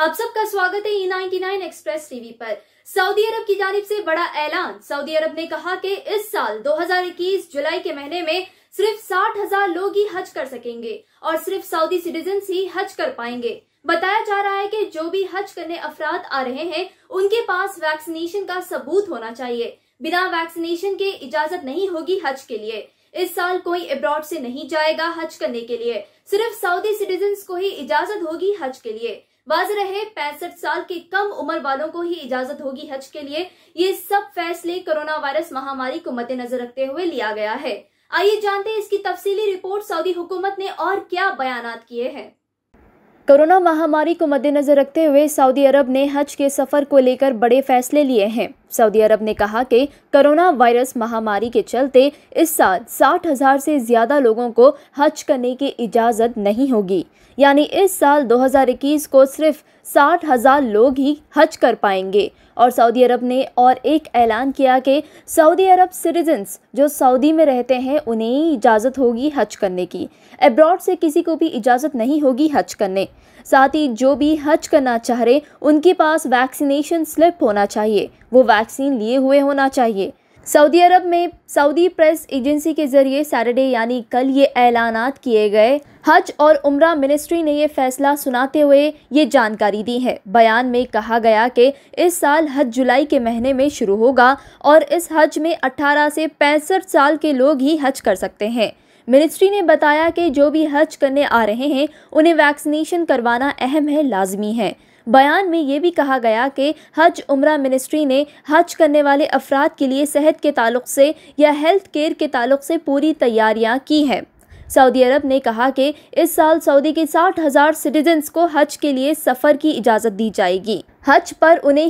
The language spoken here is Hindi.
आप सबका स्वागत है ई नाइन एक्सप्रेस टीवी पर सऊदी अरब की जानब से बड़ा ऐलान सऊदी अरब ने कहा कि इस साल 2021 जुलाई के महीने में सिर्फ साठ हजार लोग ही हज कर सकेंगे और सिर्फ सऊदी सिटीजन ही हज कर पाएंगे बताया जा रहा है कि जो भी हज करने अफराद आ रहे हैं उनके पास वैक्सीनेशन का सबूत होना चाहिए बिना वैक्सीनेशन के इजाजत नहीं होगी हज के लिए इस साल कोई अब्रॉड से नहीं जाएगा हज करने के लिए सिर्फ सऊदी सिटीजन को ही इजाजत होगी हज के लिए वाज रहे पैंसठ साल के कम उम्र वालों को ही इजाजत होगी हज के लिए ये सब फैसले कोरोना वायरस महामारी को मद्देनजर रखते हुए लिया गया है आइए जानते हैं इसकी तफसीली रिपोर्ट सऊदी हुकूमत ने और क्या बयान किए हैं कोरोना महामारी को मद्देनजर रखते हुए सऊदी अरब ने हज के सफर को लेकर बड़े फैसले लिए हैं सऊदी अरब ने कहा कि कोरोना वायरस महामारी के चलते इस साल साठ हजार से ज्यादा लोगों को हज करने की इजाजत नहीं होगी यानी इस साल 2021 को सिर्फ साठ हजार लोग ही हज कर पाएंगे और सऊदी अरब ने और एक ऐलान किया कि सऊदी अरब सिटीजन्स जो सऊदी में रहते हैं उन्हें इजाज़त होगी हज करने की एब्रॉड से किसी को भी इजाज़त नहीं होगी हज करने साथ ही जो भी हज करना चाह रहे उनके पास वैक्सीनेशन स्लिप होना चाहिए वो वैक्सीन लिए हुए होना चाहिए सऊदी अरब में सऊदी प्रेस एजेंसी के जरिए सैटरडे यानी कल ये ऐलानात किए गए हज और उम्र मिनिस्ट्री ने ये फैसला सुनाते हुए ये जानकारी दी है बयान में कहा गया कि इस साल हज जुलाई के महीने में शुरू होगा और इस हज में 18 से पैंसठ साल के लोग ही हज कर सकते हैं मिनिस्ट्री ने बताया कि जो भी हज करने आ रहे हैं उन्हें वैक्सीनेशन करवाना अहम है लाजमी है बयान में ये भी कहा गया कि हज उम्र मिनिस्ट्री ने हज करने वाले अफराद के लिए सेहत के ताल्लुक से या हेल्थ केयर के ताल्लुक से पूरी तैयारियां की हैं सऊदी अरब ने कहा कि इस साल सऊदी के साठ हज़ार सिटीजन्स को हज के लिए सफ़र की इजाज़त दी जाएगी हज पर उन्हें